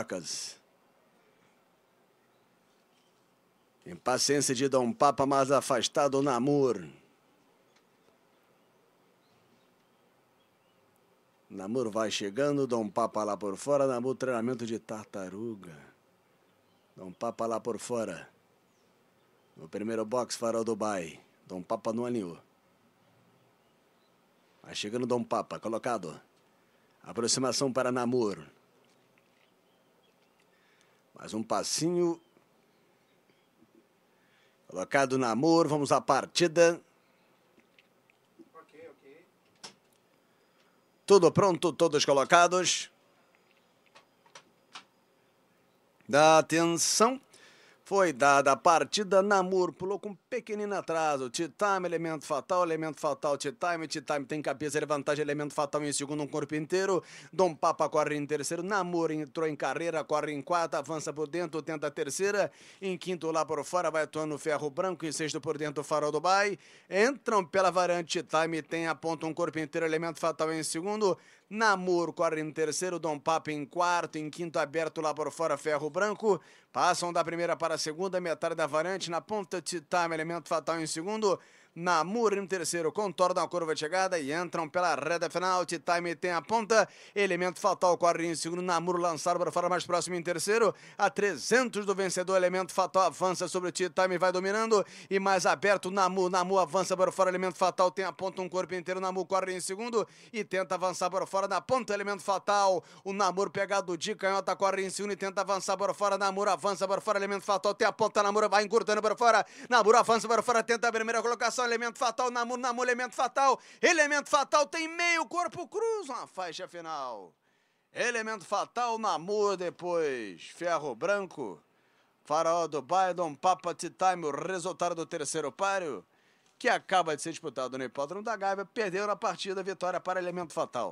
Facas. Impaciência de Dom Papa, mas afastado Namor. Namor vai chegando, Dom Papa lá por fora, Namor treinamento de tartaruga. Dom Papa lá por fora. No primeiro box, Farol Dubai. Dom Papa não alinhou. Vai chegando Dom Papa, colocado. Aproximação para Namor. Mais um passinho. Colocado no amor, vamos à partida. Ok, ok. Tudo pronto, todos colocados. Dá atenção. Foi dada a partida, Namor pulou com um pequenino atraso. T-Time, elemento fatal, elemento fatal, T-Time, T-Time tem cabeça, ele vantagem, elemento fatal em segundo, um corpo inteiro. Dom Papa corre em terceiro, Namor entrou em carreira, corre em quarta, avança por dentro, tenta a terceira. Em quinto, lá por fora, vai atuando o ferro branco, em sexto por dentro, o farol do Bay. Entram pela variante T-Time, tem aponta um corpo inteiro, elemento fatal em segundo. Namor corre em terceiro, Dom Papa em quarto, em quinto aberto lá por fora, ferro branco. Passam da primeira para a segunda, metade da variante na ponta de time, elemento fatal em segundo. Namur em terceiro, contorna a curva de chegada e entram pela reta final, T-Time tem a ponta, Elemento Fatal corre em segundo, Namur lançado para fora mais próximo em terceiro, a 300 do vencedor, Elemento Fatal avança sobre o T-Time, vai dominando e mais aberto, Namur Namur avança para fora, Elemento Fatal tem a ponta, um corpo inteiro, Namur corre em segundo e tenta avançar para fora, na ponta, Elemento Fatal, o Namur pegado de canhota, corre em segundo e tenta avançar para fora, Namur avança para fora, Elemento Fatal tem a ponta, Namur vai encurtando para fora, Namur avança para fora, tenta a primeira colocação, coração, elemento fatal, namoro, namoro, elemento fatal. Elemento fatal tem meio corpo cruz, uma faixa final. Elemento fatal, namoro depois. Ferro branco. Faraó do Biden, Papa Time, o resultado do terceiro páreo, que acaba de ser disputado no hipódromo da Gávea, perdeu na partida vitória para Elemento Fatal.